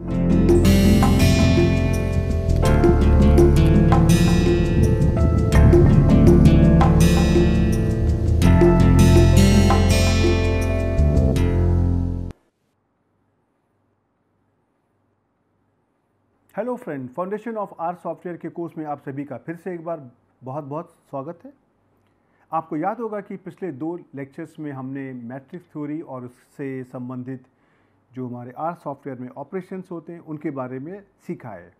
Hello friend foundation of R software के course में आप सभी का फिर से एक बार बहुत बहुत स्वागत है आपको याद होगा कि पिछले दो लेक्चर्स में हमने मैट्रिक्स थ्योरी और उससे संबंधित जो हमारे आर सॉफ्टवेयर में ऑपरेशंस होते हैं उनके बारे में सीखा है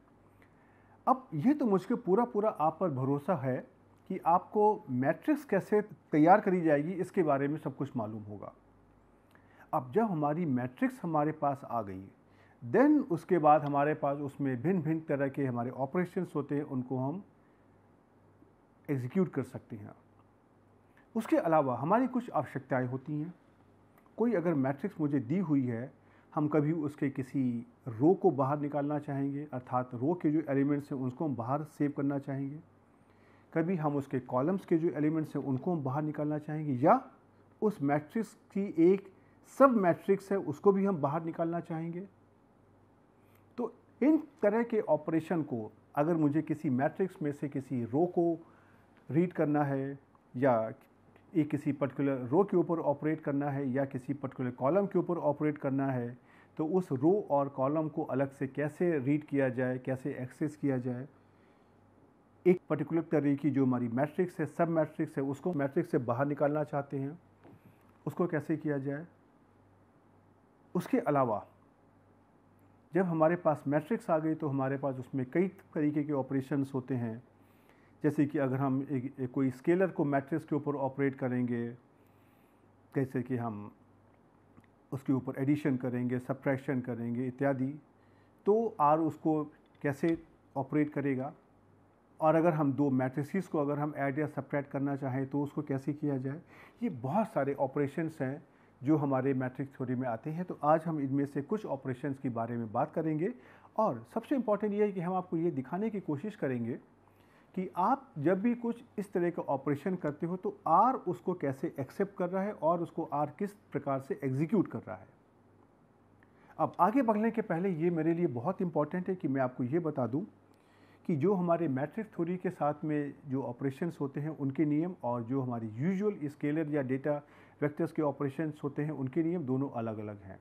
अब ये तो मुझको पूरा पूरा आप पर भरोसा है कि आपको मैट्रिक्स कैसे तैयार करी जाएगी इसके बारे में सब कुछ मालूम होगा अब जब हमारी मैट्रिक्स हमारे पास आ गई देन उसके बाद हमारे पास उसमें भिन्न भिन्न तरह के हमारे ऑपरेशंस होते हैं उनको हम एग्जीक्यूट कर सकते हैं उसके अलावा हमारी कुछ आवश्यकताएं होती हैं कोई अगर मैट्रिक्स मुझे दी हुई है हम कभी उसके किसी रो को बाहर निकालना चाहेंगे अर्थात रो के जो एलिमेंट्स हैं उनको हम बाहर सेव करना चाहेंगे कभी हम उसके कॉलम्स के जो एलिमेंट्स हैं उनको हम बाहर निकालना चाहेंगे या उस मैट्रिक्स की एक सब मैट्रिक्स है उसको भी हम बाहर निकालना चाहेंगे तो इन तरह के ऑपरेशन को अगर मुझे किसी मैट्रिक्स में से किसी रो को रीड करना है या एक किसी पर्टिकुलर रो के ऊपर ऑपरेट करना है या किसी पर्टिकुलर कॉलम के ऊपर ऑपरेट करना है तो उस रो और कॉलम को अलग से कैसे रीड किया जाए कैसे एक्सेस किया जाए एक पर्टिकुलर तरीके की जो हमारी मैट्रिक्स है सब मैट्रिक्स है उसको मैट्रिक्स से बाहर निकालना चाहते हैं उसको कैसे किया जाए उसके अलावा जब हमारे पास मैट्रिक्स आ गई तो हमारे पास उसमें कई तरीके के ऑपरेशंस होते हैं जैसे कि अगर हम एक, एक कोई स्केलर को मैट्रिक्स के ऊपर ऑपरेट करेंगे जैसे कि हम उसके ऊपर एडिशन करेंगे सब्ट्रैक्शन करेंगे इत्यादि तो आर उसको कैसे ऑपरेट करेगा और अगर हम दो मैट्रिसेस को अगर हम ऐड या सब्ट्रैक्ट करना चाहें तो उसको कैसे किया जाए ये बहुत सारे ऑपरेशंस हैं जो हमारे मैट्रिक थ्योरी में आते हैं तो आज हम इनमें से कुछ ऑपरेशंस के बारे में बात करेंगे और सबसे इम्पॉर्टेंट ये है कि हम आपको ये दिखाने की कोशिश करेंगे कि आप जब भी कुछ इस तरह का ऑपरेशन करते हो तो आर उसको कैसे एक्सेप्ट कर रहा है और उसको आर किस प्रकार से एग्जीक्यूट कर रहा है अब आगे बढ़ने के पहले ये मेरे लिए बहुत इंपॉर्टेंट है कि मैं आपको ये बता दूं कि जो हमारे मैट्रिक थ्योरी के साथ में जो ऑपरेशंस होते हैं उनके नियम और जो हमारे यूजुअल स्केलर या डेटा वेक्टर्स के ऑपरेशंस होते हैं उनके नियम दोनों अलग अलग हैं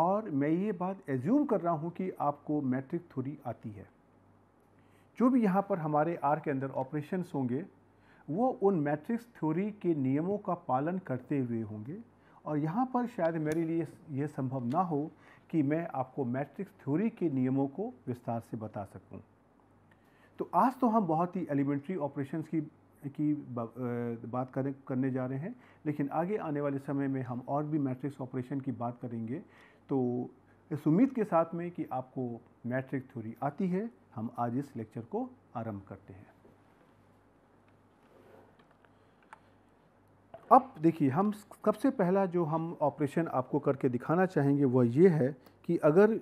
और मैं ये बात एज्यूम कर रहा हूँ कि आपको मैट्रिक थ्योरी आती है जो भी यहाँ पर हमारे आर के अंदर ऑपरेशन होंगे वो उन मैट्रिक्स थ्योरी के नियमों का पालन करते हुए होंगे और यहाँ पर शायद मेरे लिए यह संभव ना हो कि मैं आपको मैट्रिक्स थ्योरी के नियमों को विस्तार से बता सकूँ तो आज तो हम बहुत ही एलिमेंट्री ऑपरेशन की की बात करें करने जा रहे हैं लेकिन आगे आने वाले समय में हम और भी मैट्रिक्स ऑपरेशन की बात करेंगे तो इस उम्मीद के साथ में कि आपको मैट्रिक थ्योरी आती है हम आज इस लेक्चर को आरंभ करते हैं अब देखिए हम सबसे पहला जो हम ऑपरेशन आपको करके दिखाना चाहेंगे वह ये है कि अगर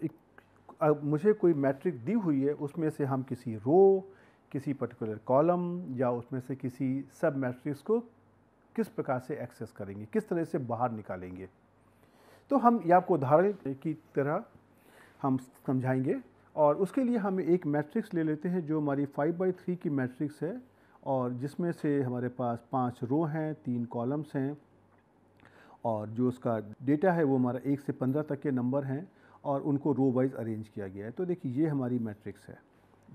मुझे कोई मैट्रिक दी हुई है उसमें से हम किसी रो किसी पर्टिकुलर कॉलम या उसमें से किसी सब मैट्रिक्स को किस प्रकार से एक्सेस करेंगे किस तरह से बाहर निकालेंगे तो हम ये आपको उदाहरण की तरह हम समझाएंगे और उसके लिए हम एक मैट्रिक्स ले लेते हैं जो हमारी फाइव बाई थ्री की मैट्रिक्स है और जिसमें से हमारे पास पांच रो हैं तीन कॉलम्स हैं और जो उसका डेटा है वो हमारा एक से पंद्रह तक के नंबर हैं और उनको रो वाइज अरेंज किया गया है तो देखिए ये हमारी मैट्रिक्स है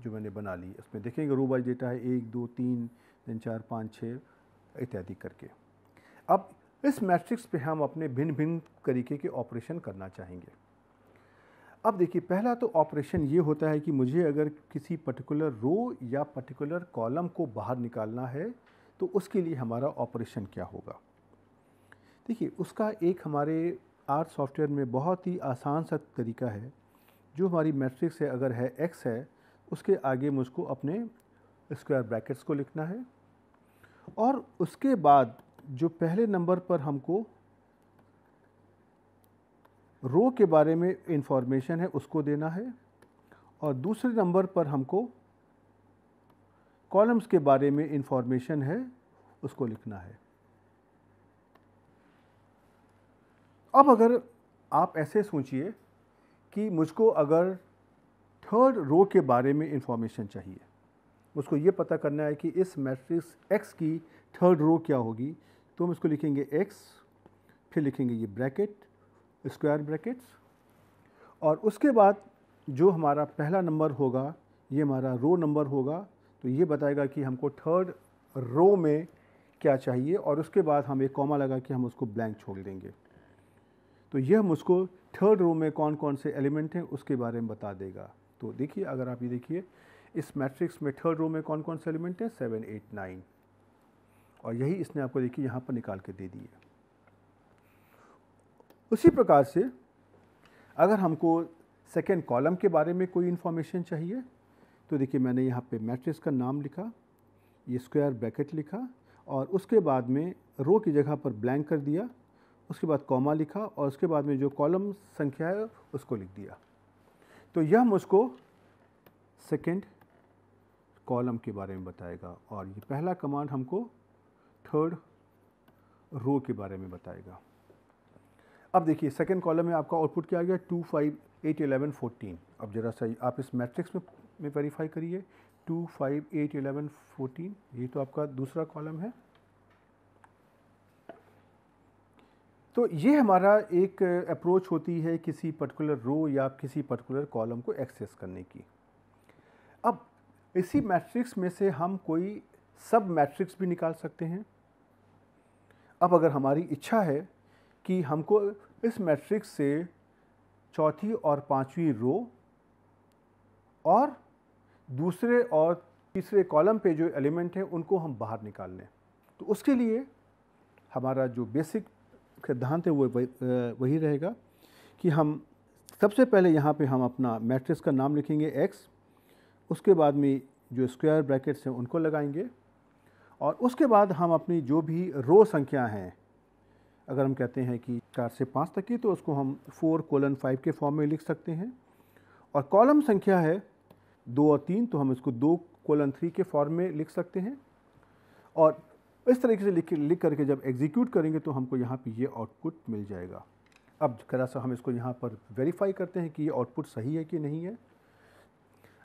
जो मैंने बना ली उसमें देखेंगे रो वाइज डेटा है एक दो तीन तीन चार पाँच छः इत्यादि करके अब इस मैट्रिक्स पे हम अपने भिन्न भिन्न तरीके के ऑपरेशन करना चाहेंगे अब देखिए पहला तो ऑपरेशन ये होता है कि मुझे अगर किसी पर्टिकुलर रो या पर्टिकुलर कॉलम को बाहर निकालना है तो उसके लिए हमारा ऑपरेशन क्या होगा देखिए उसका एक हमारे आर सॉफ्टवेयर में बहुत ही आसान सा तरीका है जो हमारी मैट्रिक्स है अगर है एक्स है उसके आगे मुझको अपने स्क्वायर ब्रैकेट्स को लिखना है और उसके बाद जो पहले नंबर पर हमको रो के बारे में इंफॉर्मेशन है उसको देना है और दूसरे नंबर पर हमको कॉलम्स के बारे में इंफॉर्मेशन है उसको लिखना है अब अगर आप ऐसे सोचिए कि मुझको अगर थर्ड रो के बारे में इंफॉर्मेशन चाहिए मुझको ये पता करना है कि इस मैट्रिक्स एक्स की थर्ड रो क्या होगी तो हम इसको लिखेंगे एक्स फिर लिखेंगे ये ब्रैकेट स्क्वायर ब्रैकेट्स और उसके बाद जो हमारा पहला नंबर होगा ये हमारा रो नंबर होगा तो ये बताएगा कि हमको थर्ड रो में क्या चाहिए और उसके बाद हम एक कॉमा लगा के हम उसको ब्लैंक छोड़ देंगे तो ये हम उसको थर्ड रो में कौन कौन से एलिमेंट हैं उसके बारे में बता देगा तो देखिए अगर आप ये देखिए इस मैट्रिक्स में थर्ड रो में कौन कौन से एलिमेंट हैं सेवन एट नाइन और यही इसने आपको देखिए यहाँ पर निकाल के दे दिए उसी प्रकार से अगर हमको सेकेंड कॉलम के बारे में कोई इन्फॉर्मेशन चाहिए तो देखिए मैंने यहाँ पे मैट्रिक्स का नाम लिखा ये स्क्वायर ब्रैकेट लिखा और उसके बाद में रो की जगह पर ब्लैंक कर दिया उसके बाद कॉमा लिखा और उसके बाद में जो कॉलम संख्या है उसको लिख दिया तो यह मुझको सेकेंड कॉलम के बारे में बताएगा और ये पहला कमांड हमको थर्ड रो के बारे में बताएगा अब देखिए सेकेंड कॉलम में आपका आउटपुट क्या आ गया two five eight eleven fourteen अब ज़रा सही आप इस मैट्रिक्स में में वेरीफाई करिए two five eight eleven fourteen ये तो आपका दूसरा कॉलम है तो ये हमारा एक अप्रोच होती है किसी पर्टिकुलर रो या किसी पर्टिकुलर कॉलम को एक्सेस करने की अब इसी मैट्रिक्स में से हम कोई सब मैट्रिक्स भी निकाल सकते हैं अब अगर हमारी इच्छा है कि हमको इस मैट्रिक्स से चौथी और पांचवी रो और दूसरे और तीसरे कॉलम पे जो एलिमेंट हैं उनको हम बाहर निकाल लें तो उसके लिए हमारा जो बेसिक सिद्धांत है वो वही रहेगा कि हम सबसे पहले यहाँ पे हम अपना मैट्रिक्स का नाम लिखेंगे एक्स उसके बाद में जो स्क्वायर ब्रैकेट्स हैं उनको लगाएंगे और उसके बाद हम अपनी जो भी रो संख्या हैं अगर हम कहते हैं कि चार से पाँच तक की तो उसको हम फोर कोलन फाइव के फॉर्म में लिख सकते हैं और कॉलम संख्या है दो और तीन तो हम इसको दो कोलन थ्री के फॉर्म में लिख सकते हैं और इस तरीके से लिख लिख करके जब एग्जीक्यूट करेंगे तो हमको यहाँ पे ये आउटपुट मिल जाएगा अब जरा सा हम इसको यहाँ पर वेरीफाई करते हैं कि ये आउटपुट सही है कि नहीं है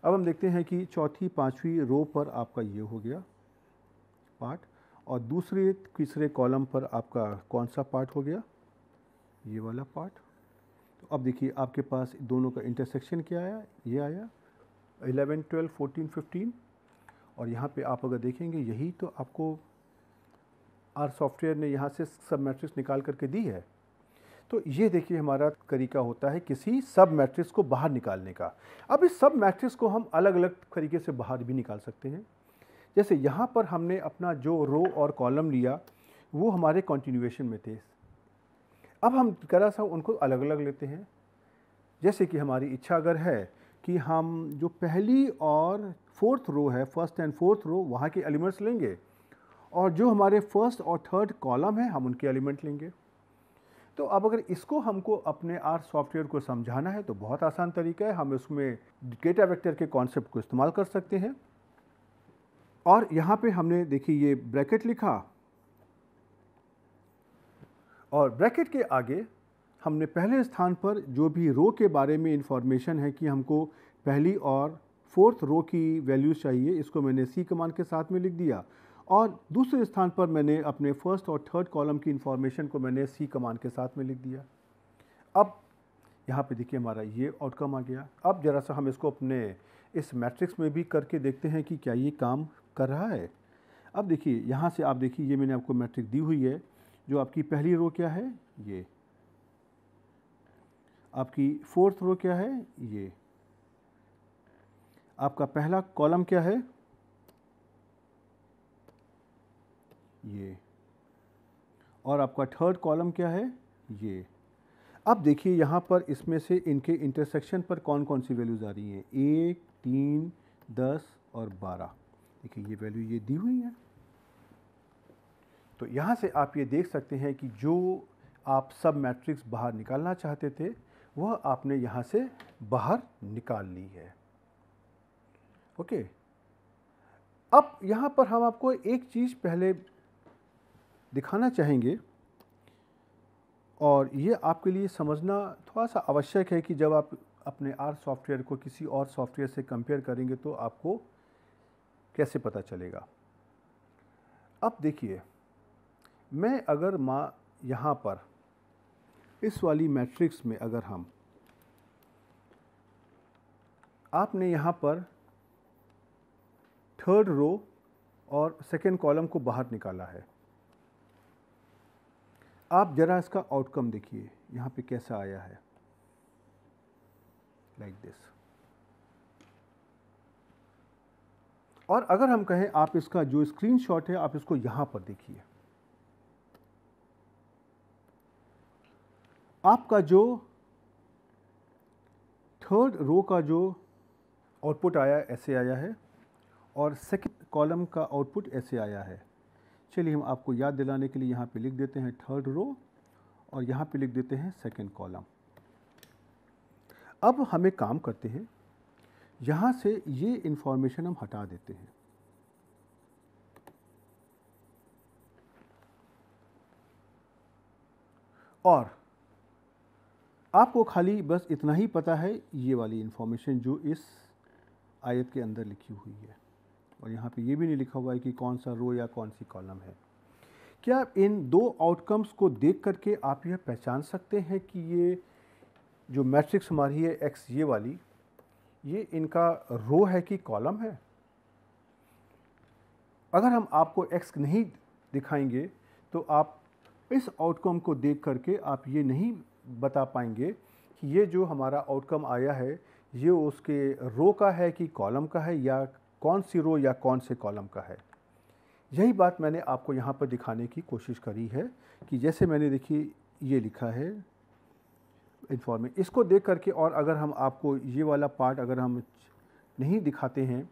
अब हम देखते हैं कि चौथी पाँचवीं रो पर आपका ये हो गया पार्ट और दूसरे तीसरे कॉलम पर आपका कौन सा पार्ट हो गया ये वाला पार्ट तो अब देखिए आपके पास दोनों का इंटरसेक्शन क्या आया ये आया 11, 12, 14, 15 और यहाँ पे आप अगर देखेंगे यही तो आपको आर सॉफ्टवेयर ने यहाँ से सब मैट्रिक्स निकाल करके दी है तो ये देखिए हमारा तरीका होता है किसी सब मैट्रिक्स को बाहर निकालने का अब इस सब मैट्रिक्स को हम अलग अलग तरीके से बाहर भी निकाल सकते हैं जैसे यहाँ पर हमने अपना जो रो और कॉलम लिया वो हमारे कॉन्टिन्यूएशन में थे अब हम करा सा उनको अलग अलग लेते हैं जैसे कि हमारी इच्छा अगर है कि हम जो पहली और फोर्थ रो है फर्स्ट एंड फोर्थ रो वहाँ के एलिमेंट्स लेंगे और जो हमारे फर्स्ट और थर्ड कॉलम है हम उनके एलिमेंट लेंगे तो अब अगर इसको हमको अपने आर सॉफ्टवेयर को समझाना है तो बहुत आसान तरीका है हम उसमें डेटा वेक्टर के कॉन्सेप्ट को इस्तेमाल कर सकते हैं और यहाँ पे हमने देखिए ये ब्रैकेट लिखा और ब्रैकेट के आगे हमने पहले स्थान पर जो भी रो के बारे में इंफॉर्मेशन है कि हमको पहली और फोर्थ रो की वैल्यूज़ चाहिए इसको मैंने सी कमान के साथ में लिख दिया और दूसरे स्थान पर मैंने अपने फर्स्ट और थर्ड कॉलम की इन्फॉर्मेशन को मैंने सी कमान के साथ में लिख दिया अब यहाँ पे देखिए हमारा ये आउटकम आ गया अब ज़रा सा हम इसको अपने इस मैट्रिक्स में भी करके देखते हैं कि क्या ये काम कर रहा है अब देखिए यहाँ से आप देखिए ये मैंने आपको मैट्रिक दी हुई है जो आपकी पहली रो क्या है ये आपकी फोर्थ रो क्या है ये आपका पहला कॉलम क्या है ये और आपका थर्ड कॉलम क्या है ये अब देखिए यहाँ पर इसमें से इनके इंटरसेक्शन पर कौन कौन सी वैल्यूज़ आ रही हैं एक तीन दस और बारह देखिए ये वैल्यू ये दी हुई है तो यहाँ से आप ये देख सकते हैं कि जो आप सब मैट्रिक्स बाहर निकालना चाहते थे वह आपने यहाँ से बाहर निकाल ली है ओके अब यहाँ पर हम आपको एक चीज़ पहले दिखाना चाहेंगे और ये आपके लिए समझना थोड़ा सा आवश्यक है कि जब आप अपने आर सॉफ्टवेयर को किसी और सॉफ्टवेयर से कंपेयर करेंगे तो आपको कैसे पता चलेगा अब देखिए मैं अगर माँ यहाँ पर इस वाली मैट्रिक्स में अगर हम आपने यहाँ पर थर्ड रो और सेकेंड कॉलम को बाहर निकाला है आप ज़रा इसका आउटकम देखिए यहाँ पे कैसा आया है लाइक दिस और अगर हम कहें आप इसका जो स्क्रीनशॉट है आप इसको यहाँ पर देखिए आपका जो थर्ड रो का जो आउटपुट आया ऐसे आया है और सेकंड कॉलम का आउटपुट ऐसे आया है चलिए हम आपको याद दिलाने के लिए यहाँ पे लिख देते हैं थर्ड रो और यहाँ पे लिख देते हैं सेकंड कॉलम अब हम एक काम करते हैं यहाँ से ये इन्फॉर्मेशन हम हटा देते हैं और आपको खाली बस इतना ही पता है ये वाली इन्फॉर्मेशन जो इस आयत के अंदर लिखी हुई है और यहाँ पे ये भी नहीं लिखा हुआ है कि कौन सा रो या कौन सी कॉलम है क्या इन दो आउटकम्स को देख करके आप यह पहचान सकते हैं कि ये जो मैट्रिक्स हमारी है एक्स ये वाली ये इनका रो है कि कॉलम है अगर हम आपको एक्स नहीं दिखाएंगे तो आप इस आउटकम को देख करके आप ये नहीं बता पाएंगे कि ये जो हमारा आउटकम आया है ये उसके रो का है कि कॉलम का है या कौन सी रो या कौन से कॉलम का है यही बात मैंने आपको यहाँ पर दिखाने की कोशिश करी है कि जैसे मैंने देखिए ये लिखा है इन्फॉर्मेशन इसको देख करके और अगर हम आपको ये वाला पार्ट अगर हम नहीं दिखाते हैं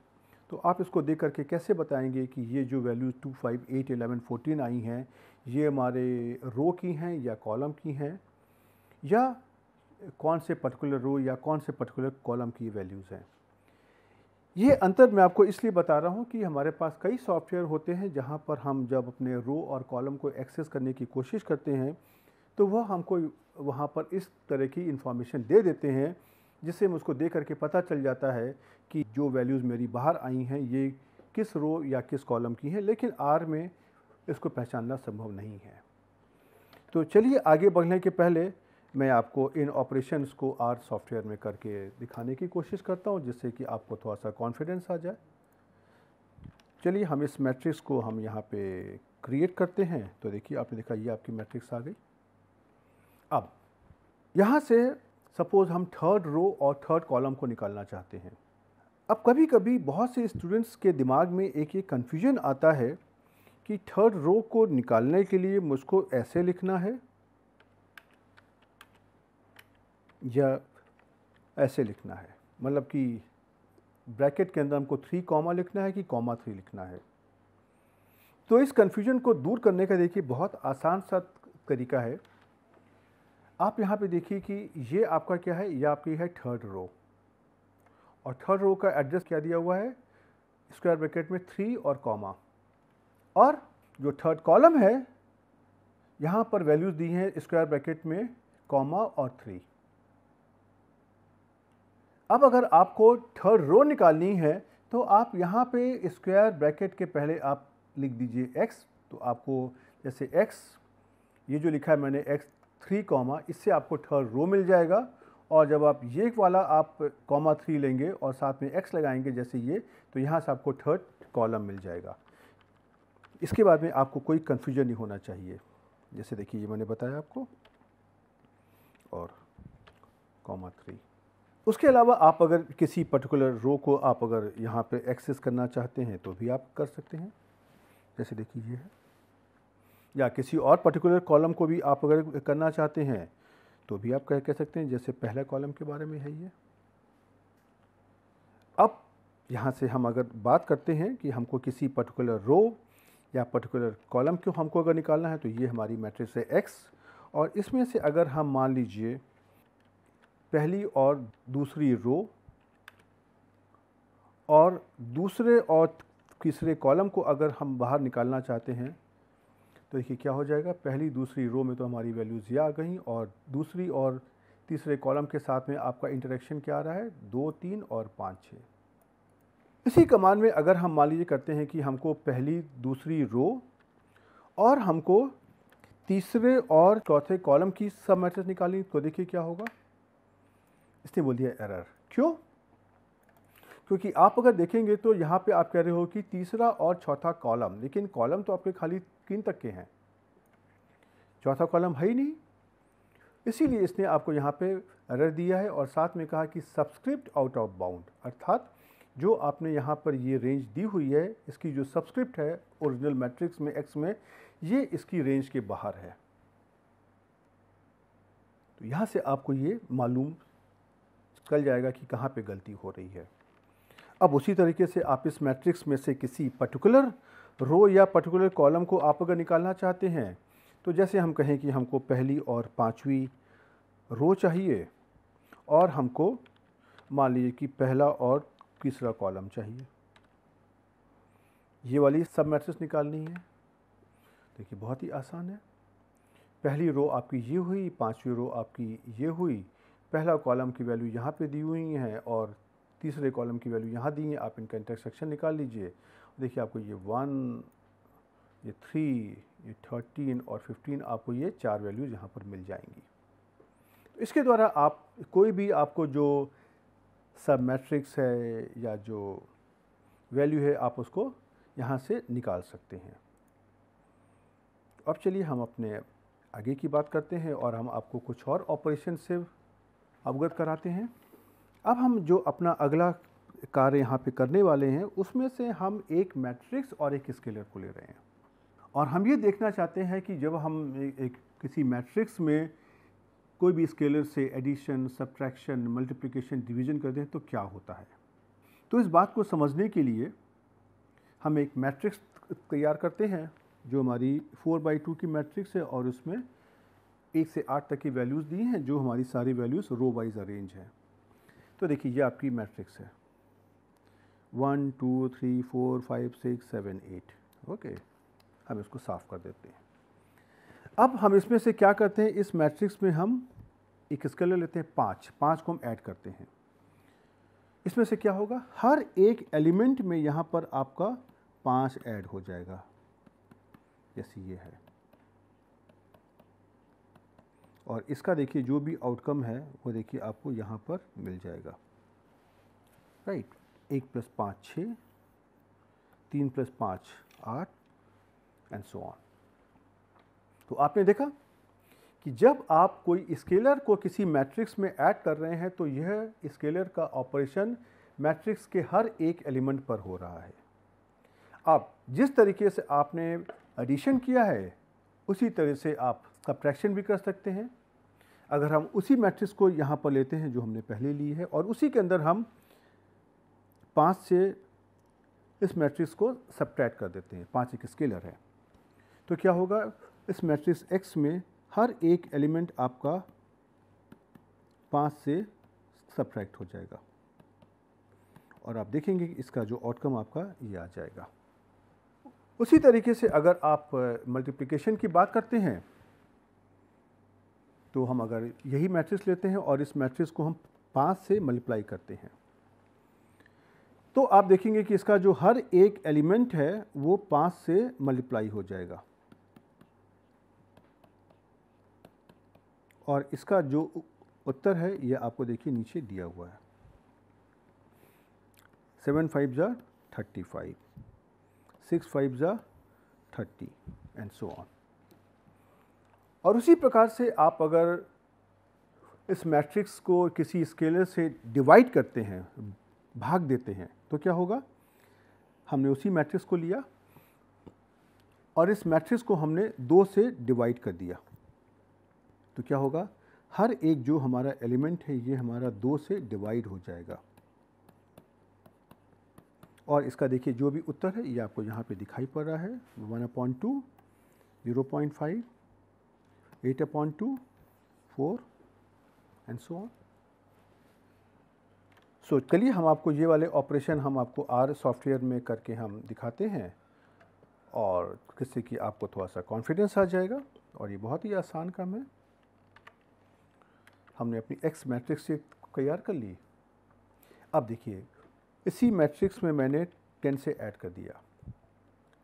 तो आप इसको देख करके कैसे बताएंगे कि ये जो value two five eight eleven fourteen आई हैं ये हमारे रो की हैं या कॉलम की हैं या कौन से पर्टिकुलर रो या कौन से पर्टिकुलर कॉलम की वैल्यूज़ हैं ये अंतर मैं आपको इसलिए बता रहा हूँ कि हमारे पास कई सॉफ्टवेयर होते हैं जहाँ पर हम जब अपने रो और कॉलम को एक्सेस करने की कोशिश करते हैं तो वह हमको वहाँ पर इस तरह की इन्फॉर्मेशन दे देते हैं जिससे मुझको दे करके पता चल जाता है कि जो वैल्यूज़ मेरी बाहर आई हैं ये किस रो या किस कॉलम की हैं लेकिन आर में इसको पहचानना संभव नहीं है तो चलिए आगे बढ़ने के पहले मैं आपको इन ऑपरेशंस को आर सॉफ्टवेयर में करके दिखाने की कोशिश करता हूँ जिससे कि आपको थोड़ा सा कॉन्फिडेंस आ जाए चलिए हम इस मैट्रिक्स को हम यहाँ पे क्रिएट करते हैं तो देखिए आपने देखा ये आपकी मैट्रिक्स आ गई यहाँ से सपोज़ हम थर्ड रो और थर्ड कॉलम को निकालना चाहते हैं अब कभी कभी बहुत से स्टूडेंट्स के दिमाग में एक ये कन्फ्यूजन आता है कि थर्ड रो को निकालने के लिए मुझको ऐसे लिखना है या ऐसे लिखना है मतलब कि ब्रैकेट के अंदर हमको थ्री कॉमा लिखना है कि कॉमा थ्री लिखना है तो इस कन्फ्यूजन को दूर करने का देखिए बहुत आसान सा तरीका है आप यहाँ पे देखिए कि ये आपका क्या है ये आपकी है थर्ड रो और थर्ड रो का एड्रेस क्या दिया हुआ है स्क्वायर ब्रैकेट में थ्री और कॉमा और जो थर्ड कॉलम है यहाँ पर वैल्यूज़ दी हैं स्क्वायर ब्रैकेट में कॉमा और थ्री अब अगर आपको थर्ड रो निकालनी है तो आप यहाँ पे स्क्वायर ब्रैकेट के पहले आप लिख दीजिए एक्स तो आपको जैसे एक्स ये जो लिखा है मैंने एक्स थ्री कॉमा इससे आपको थर्ड रो मिल जाएगा और जब आप ये वाला आप कॉमा थ्री लेंगे और साथ में एक्स लगाएंगे जैसे ये तो यहाँ से आपको थर्ड कॉलम मिल जाएगा इसके बाद में आपको कोई कन्फ्यूजन नहीं होना चाहिए जैसे देखिए ये मैंने बताया आपको और कॉमा थ्री उसके अलावा आप अगर किसी पर्टिकुलर रो को आप अगर यहाँ पे एक्सेस करना चाहते हैं तो भी आप कर सकते हैं जैसे देखिए ये है या किसी और पर्टिकुलर कॉलम को भी आप अगर करना चाहते हैं तो भी आप कह कह सकते हैं जैसे पहला कॉलम के बारे में है ये अब यहाँ से हम अगर बात करते हैं कि हमको किसी पर्टिकुलर रो या पर्टिकुलर कॉलम को हमको अगर निकालना है तो ये हमारी मैट्रिक्स है एक्स और इसमें से अगर हम मान लीजिए पहली और दूसरी रो और दूसरे और तीसरे कॉलम को अगर हम बाहर निकालना चाहते हैं तो देखिए क्या हो जाएगा पहली दूसरी रो में तो हमारी वैल्यूज़ ये आ गई और दूसरी और तीसरे कॉलम के साथ में आपका इंटरेक्शन क्या आ रहा है दो तीन और पाँच छः इसी कमान में अगर हम मान लीजिए करते हैं कि हमको पहली दूसरी रो और हमको तीसरे और चौथे कॉलम की सब मैट्रिक्स निकालनी तो देखिए क्या होगा इसने बोल दिया एरर क्यों क्योंकि आप अगर देखेंगे तो यहाँ पे आप कह रहे हो कि तीसरा और चौथा कॉलम लेकिन कॉलम तो आपके खाली तीन तक के हैं चौथा कॉलम है ही नहीं इसीलिए इसने आपको यहाँ पे एरर दिया है और साथ में कहा कि सब्सक्रिप्ट आउट ऑफ बाउंड अर्थात जो आपने यहाँ पर ये रेंज दी हुई है इसकी जो सब्सक्रिप्ट है ओरिजिनल मैट्रिक्स में एक्स में ये इसकी रेंज के बाहर है तो यहाँ से आपको ये मालूम चल जाएगा कि कहाँ पे गलती हो रही है अब उसी तरीके से आप इस मैट्रिक्स में से किसी पर्टिकुलर रो या पर्टिकुलर कॉलम को आप अगर निकालना चाहते हैं तो जैसे हम कहें कि हमको पहली और पाँचवीं रो चाहिए और हमको मान लीजिए कि पहला और तीसरा कॉलम चाहिए ये वाली सब मैट्रिक्स निकालनी है देखिए बहुत ही आसान है पहली रो आपकी ये हुई पांचवी रो आपकी ये हुई पहला कॉलम की वैल्यू यहाँ पे दी हुई है और तीसरे कॉलम की वैल्यू यहाँ दी है आप इनका इंटरसेक्शन निकाल लीजिए देखिए आपको ये वन ये थ्री ये थर्टीन और फिफ्टीन आपको ये चार वैल्यूज़ यहाँ पर मिल जाएंगी तो इसके द्वारा आप कोई भी आपको जो सब मैट्रिक्स है या जो वैल्यू है आप उसको यहाँ से निकाल सकते हैं अब चलिए हम अपने आगे की बात करते हैं और हम आपको कुछ और ऑपरेशन से अवगत कराते हैं अब हम जो अपना अगला कार्य यहाँ पे करने वाले हैं उसमें से हम एक मैट्रिक्स और एक स्केलर को ले रहे हैं और हम ये देखना चाहते हैं कि जब हम एक, एक किसी मैट्रिक्स में कोई भी स्केलर से एडिशन सब्ट्रैक्शन मल्टीप्लिकेशन डिवीजन करते हैं तो क्या होता है तो इस बात को समझने के लिए हम एक मैट्रिक्स तैयार करते हैं जो हमारी फोर बाई टू की मैट्रिक्स है और उसमें एक से आठ तक की वैल्यूज़ दी हैं जो हमारी सारी वैल्यूज़ रो वाइज अरेंज हैं तो देखिए ये आपकी मैट्रिक्स है one two three four five six seven eight okay हम इसको साफ़ कर देते हैं अब हम इसमें से क्या करते हैं इस मैट्रिक्स में हम एक स्केलर लेते हैं पाँच पाँच को हम ऐड करते हैं इसमें से क्या होगा हर एक एलिमेंट में यहाँ पर आपका पाँच ऐड हो जाएगा जैसे ये है और इसका देखिए जो भी आउटकम है वो देखिए आपको यहाँ पर मिल जाएगा राइट right. एक प्लस पाँच छ तीन प्लस पाँच आठ एंड सो ऑन तो आपने देखा कि जब आप कोई स्केलर को किसी मैट्रिक्स में ऐड कर रहे हैं तो यह स्केलर का ऑपरेशन मैट्रिक्स के हर एक एलिमेंट पर हो रहा है अब जिस तरीके से आपने एडिशन किया है उसी तरह से आप सब्ट्रैक्शन भी कर सकते हैं अगर हम उसी मैट्रिक्स को यहाँ पर लेते हैं जो हमने पहले ली है और उसी के अंदर हम पाँच से इस मैट्रिक्स को सब्ट्रैक्ट कर देते हैं पाँच एक स्केलर है तो क्या होगा इस मैट्रिक्स एक्स में हर एक एलिमेंट आपका पाँच से सब्ट्रैक्ट हो जाएगा और आप देखेंगे कि इसका जो आउटकम आपका ये आ जाएगा उसी तरीके से अगर आप मल्टीप्लिकेशन की बात करते हैं तो हम अगर यही मैट्रिक्स लेते हैं और इस मैट्रिक्स को हम पाँच से मल्टीप्लाई करते हैं तो आप देखेंगे कि इसका जो हर एक एलिमेंट है वो पाँच से मल्टीप्लाई हो जाएगा और इसका जो उत्तर है ये आपको देखिए नीचे दिया हुआ है सेवन फाइव ज़ा थर्टी फाइव सिक्स फाइव ज़ा थर्टी एंड सो ऑन और उसी प्रकार से आप अगर इस मैट्रिक्स को किसी स्केलर से डिवाइड करते हैं भाग देते हैं तो क्या होगा हमने उसी मैट्रिक्स को लिया और इस मैट्रिक्स को हमने दो से डिवाइड कर दिया तो क्या होगा हर एक जो हमारा एलिमेंट है ये हमारा दो से डिवाइड हो जाएगा और इसका देखिए जो भी उत्तर है ये आपको यहाँ पे दिखाई पड़ रहा है one point two zero point five 8 upon 2, 4 and so on. So so, चलिए हम आपको ये वाले ऑपरेशन हम आपको आर सॉफ्टवेयर में करके हम दिखाते हैं और किससे कि आपको थोड़ा सा कॉन्फिडेंस आ जाएगा और ये बहुत ही आसान काम है हमने अपनी एक्स मैट्रिक्स से तैयार कर ली अब देखिए इसी मैट्रिक्स में मैंने टेन से ऐड कर दिया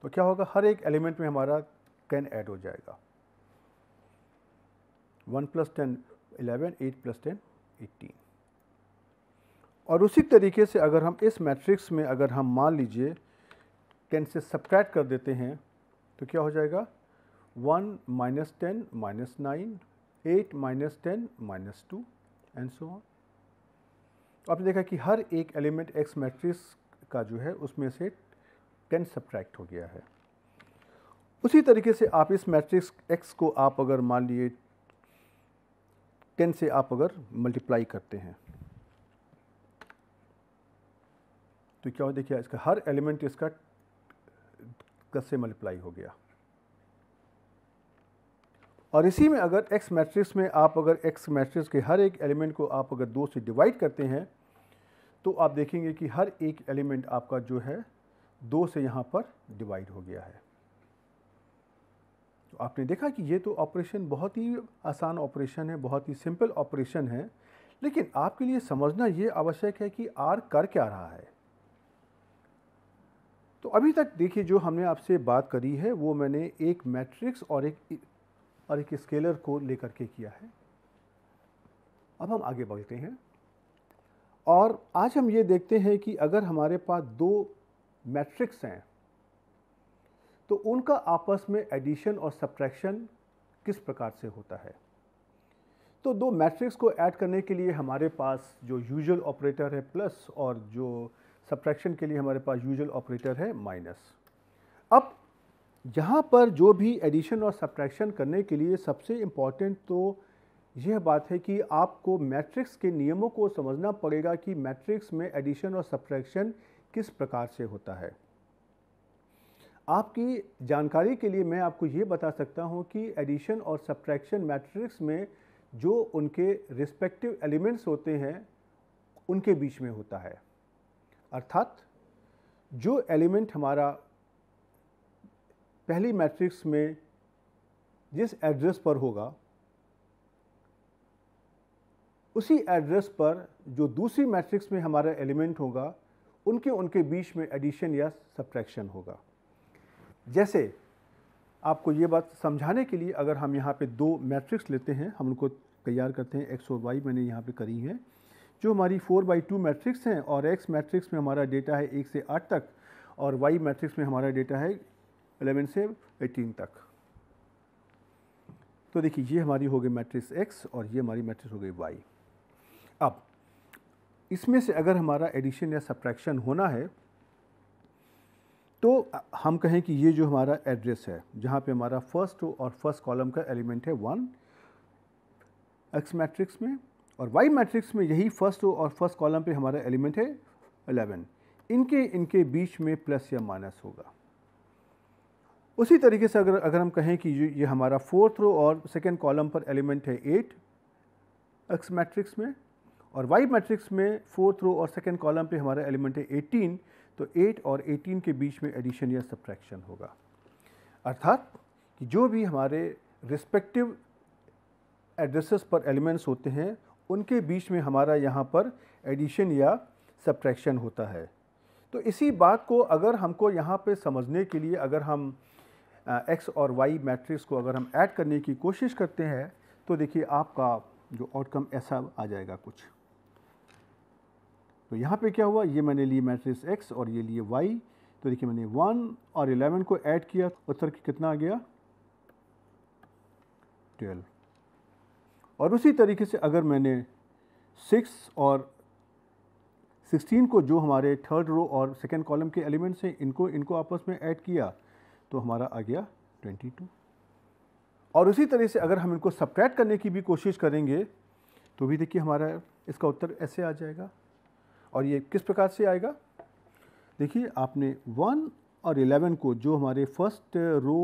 तो क्या होगा हर एक एलिमेंट में हमारा टेन ऐड हो जाएगा 1 प्लस 10 11, 8 प्लस 10 18 और उसी तरीके से अगर हम इस मैट्रिक्स में अगर हम मान लीजिए 10 से सब्ट्रैक्ट कर देते हैं तो क्या हो जाएगा 1 minus ten minus nine eight minus ten minus two and so on तो आपने देखा कि हर एक एलिमेंट एक्स मैट्रिक्स का जो है उसमें से टेन सब्ट्रैक्ट हो गया है उसी तरीके से आप इस मैट्रिक्स एक्स को आप अगर मान लीजिए टेन से आप अगर मल्टीप्लाई करते हैं तो क्या हो देखिए इसका हर एलिमेंट इसका दस से मल्टीप्लाई हो गया और इसी में अगर एक्स मैट्रिक्स में आप अगर एक्स मैट्रिक्स के हर एक एलिमेंट को आप अगर दो से डिवाइड करते हैं तो आप देखेंगे कि हर एक एलिमेंट आपका जो है दो से यहाँ पर डिवाइड हो गया है तो आपने देखा कि ये तो ऑपरेशन बहुत ही आसान ऑपरेशन है बहुत ही सिंपल ऑपरेशन है लेकिन आपके लिए समझना ये आवश्यक है कि आर कर क्या रहा है तो अभी तक देखिए जो हमने आपसे बात करी है वो मैंने एक मैट्रिक्स और एक और एक स्केलर को लेकर के किया है अब हम आगे बढ़ते हैं और आज हम ये देखते हैं कि अगर हमारे पास दो मैट्रिक्स हैं तो उनका आपस में एडिशन और सब्ट्रैक्शन किस प्रकार से होता है तो दो मैट्रिक्स को ऐड करने के लिए हमारे पास जो यूजुअल ऑपरेटर है प्लस और जो सब्ट्रैक्शन के लिए हमारे पास यूजुअल ऑपरेटर है माइनस अब यहाँ पर जो भी एडिशन और सब्ट्रैक्शन करने के लिए सबसे इम्पॉर्टेंट तो यह बात है कि आपको मैट्रिक्स के नियमों को समझना पड़ेगा कि मैट्रिक्स में एडिशन और सब्ट्रैक्शन किस प्रकार से होता है आपकी जानकारी के लिए मैं आपको ये बता सकता हूँ कि एडिशन और सब्ट्रैक्शन मैट्रिक्स में जो उनके रिस्पेक्टिव एलिमेंट्स होते हैं उनके बीच में होता है अर्थात जो एलिमेंट हमारा पहली मैट्रिक्स में जिस एड्रेस पर होगा उसी एड्रेस पर जो दूसरी मैट्रिक्स में हमारा एलिमेंट होगा उनके उनके बीच में एडिशन या सब्ट्रैक्शन होगा जैसे आपको ये बात समझाने के लिए अगर हम यहाँ पे दो मैट्रिक्स लेते हैं हम उनको तैयार करते हैं एक्स और वाई मैंने यहाँ पे करी है जो हमारी फोर बाई टू मैट्रिक्स हैं और एक्स मैट्रिक्स में हमारा डेटा है एक से आठ तक और वाई मैट्रिक्स में हमारा डेटा है एलेवन से एटीन तक तो देखिए ये हमारी हो गई मैट्रिक्स एक्स और ये हमारी मैट्रिक्स हो गई वाई अब इसमें से अगर हमारा एडिशन या सब्ट्रैक्शन होना है तो हम कहें कि ये जो हमारा एड्रेस है जहाँ पे हमारा फर्स्ट रो और फर्स्ट कॉलम का एलिमेंट है वन एक्स मैट्रिक्स में और वाई मैट्रिक्स में यही फर्स्ट रो और फर्स्ट कॉलम पे हमारा एलिमेंट है अलेवन इनके इनके बीच में प्लस या माइनस होगा उसी तरीके से अगर अगर हम कहें कि ये हमारा फोर्थ रो और सेकेंड कॉलम पर एलिमेंट है एट एक्स मैट्रिक्स में और वाई मैट्रिक्स में फोर्थ रो और सेकेंड कॉलम पे हमारा एलिमेंट है एटीन तो एट और एटीन के बीच में एडिशन या सब्ट्रैक्शन होगा अर्थात जो भी हमारे रिस्पेक्टिव एड्रेसेस पर एलिमेंट्स होते हैं उनके बीच में हमारा यहाँ पर एडिशन या सब्ट्रैक्शन होता है तो इसी बात को अगर हमको यहाँ पर समझने के लिए अगर हम एक्स और वाई मैट्रिक्स को अगर हम ऐड करने की कोशिश करते हैं तो देखिए आपका जो आउटकम ऐसा आ जाएगा कुछ तो यहाँ पे क्या हुआ ये मैंने लिए मैट्रिक्स एक्स और ये लिए वाई तो देखिए मैंने वन और एलेवन को ऐड किया उत्तर कितना आ गया ट्वेल्व और उसी तरीके से अगर मैंने सिक्स और सिक्सटीन को जो हमारे थर्ड रो और सेकेंड कॉलम के एलिमेंट्स हैं इनको इनको आपस में ऐड किया तो हमारा आ गया ट्वेंटी टू और उसी तरह से अगर हम इनको सब्ट्रैक्ट करने की भी कोशिश करेंगे तो भी देखिए हमारा इसका उत्तर ऐसे आ जाएगा और ये किस प्रकार से आएगा देखिए आपने वन और एलेवन को जो हमारे फर्स्ट रो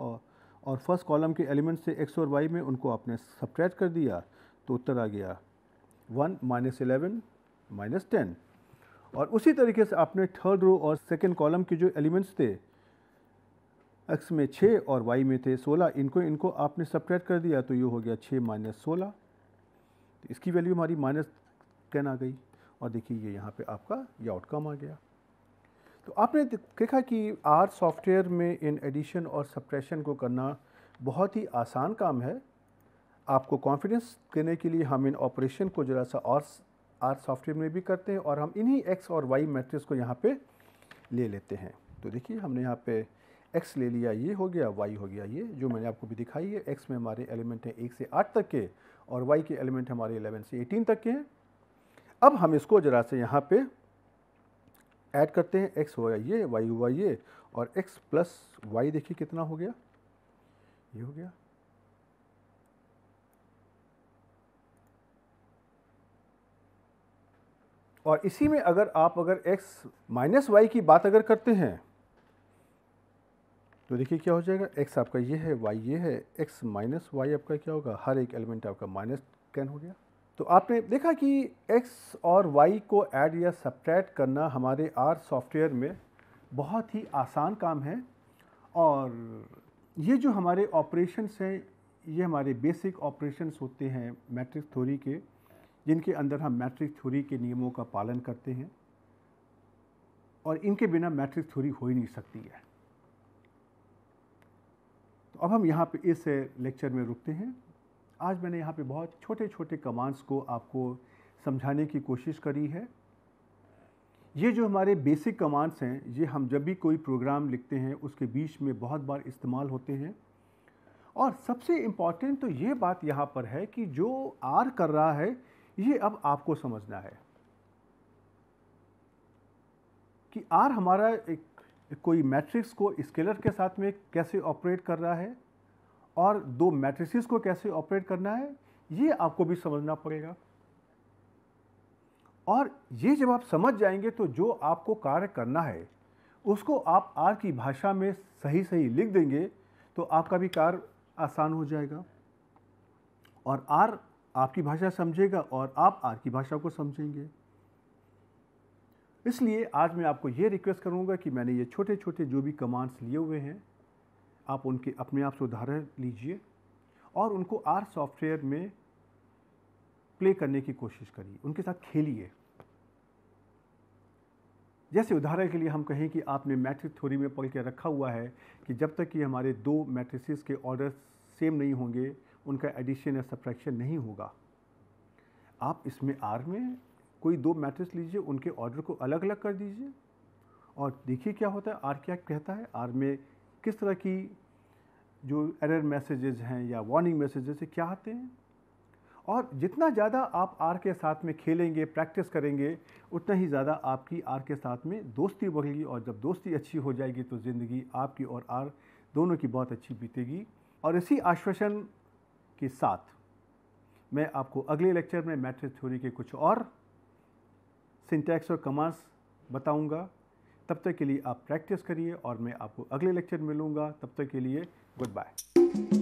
और फर्स्ट कॉलम के एलिमेंट से एक्स और वाई में उनको आपने सब्ट्रैक्ट कर दिया तो उत्तर आ गया one minus eleven minus ten और उसी तरीके से आपने थर्ड रो और सेकेंड कॉलम के जो एलिमेंट्स थे एक्स में छः और वाई में थे सोलह इनको इनको आपने सब्ट्रैक्ट कर दिया तो ये हो गया छः माइनस सोलह तो इसकी वैल्यू हमारी माइनस टेन आ गई और देखिए ये यहाँ पे आपका ये आउटकम आ गया तो आपने देखा कि आर सॉफ्टवेयर में इन एडिशन और सप्रेशन को करना बहुत ही आसान काम है आपको कॉन्फिडेंस देने के लिए हम इन ऑपरेशन को ज़रा सा और आर सॉफ्टवेयर में भी करते हैं और हम इन्हीं एक्स और वाई मैट्रिक्स को यहाँ पे ले लेते हैं तो देखिए हमने यहाँ पे एक्स ले लिया ये हो गया वाई हो गया ये जो मैंने आपको भी दिखाई है एक्स में हमारे एलिमेंट हैं एक से आठ तक के और वाई के एलिमेंट हमारे एलेवन से एटीन तक के हैं अब हम इसको ज़रा से यहाँ पे ऐड करते हैं एक्स हुआ ये वाई हुआ ये और एक्स प्लस वाई देखिए कितना हो गया ये हो गया और इसी में अगर आप अगर x माइनस वाई की बात अगर करते हैं तो देखिए क्या हो जाएगा x आपका ये है y ये है x माइनस वाई आपका क्या होगा हर एक एलिमेंट आपका माइनस टेन हो गया तो आपने देखा कि x और y को ऐड या सब्ट्रैक्ट करना हमारे आर सॉफ्टवेयर में बहुत ही आसान काम है और ये जो हमारे ऑपरेशंस हैं ये हमारे बेसिक ऑपरेशंस होते हैं मैट्रिक्स थ्योरी के जिनके अंदर हम मैट्रिक्स थ्योरी के नियमों का पालन करते हैं और इनके बिना मैट्रिक्स थ्योरी हो ही नहीं सकती है तो अब हम यहाँ पे इस लेक्चर में रुकते हैं आज मैंने यहाँ पे बहुत छोटे छोटे कमांड्स को आपको समझाने की कोशिश करी है ये जो हमारे बेसिक कमांड्स हैं ये हम जब भी कोई प्रोग्राम लिखते हैं उसके बीच में बहुत बार इस्तेमाल होते हैं और सबसे इम्पॉर्टेंट तो ये बात यहाँ पर है कि जो आर कर रहा है ये अब आपको समझना है कि आर हमारा एक कोई मैट्रिक्स को स्केलर के साथ में कैसे ऑपरेट कर रहा है और दो मैट्रिसेस को कैसे ऑपरेट करना है ये आपको भी समझना पड़ेगा और ये जब आप समझ जाएंगे तो जो आपको कार्य करना है उसको आप आर की भाषा में सही सही लिख देंगे तो आपका भी कार्य आसान हो जाएगा और आर आपकी भाषा समझेगा और आप आर की भाषा को समझेंगे इसलिए आज मैं आपको ये रिक्वेस्ट करूँगा कि मैंने ये छोटे छोटे जो भी कमांड्स लिए हुए हैं आप उनके अपने आप से उदाहरण लीजिए और उनको आर सॉफ्टवेयर में प्ले करने की कोशिश करिए उनके साथ खेलिए जैसे उदाहरण के लिए हम कहें कि आपने मैट्रिक थ्योरी में पढ़ के रखा हुआ है कि जब तक कि हमारे दो मैट्रिसेस के ऑर्डर सेम नहीं होंगे उनका एडिशन या सब्ट्रैक्शन नहीं होगा आप इसमें आर में कोई दो मैट्रिक्स लीजिए उनके ऑर्डर को अलग अलग कर दीजिए और देखिए क्या होता है आर क्या कहता है आर में किस तरह की जो एरर मैसेजेस हैं या वार्निंग मैसेजेस हैं क्या आते हैं और जितना ज़्यादा आप आर के साथ में खेलेंगे प्रैक्टिस करेंगे उतना ही ज़्यादा आपकी आर के साथ में दोस्ती बढ़ेगी और जब दोस्ती अच्छी हो जाएगी तो ज़िंदगी आपकी और आर दोनों की बहुत अच्छी बीतेगी और इसी आश्वासन के साथ मैं आपको अगले लेक्चर में मैट्रिक्स थ्योरी के कुछ और सिंटैक्स और कमर्स बताऊंगा तब तक के लिए आप प्रैक्टिस करिए और मैं आपको अगले लेक्चर में मिलूँगा तब तक के लिए गुड बाय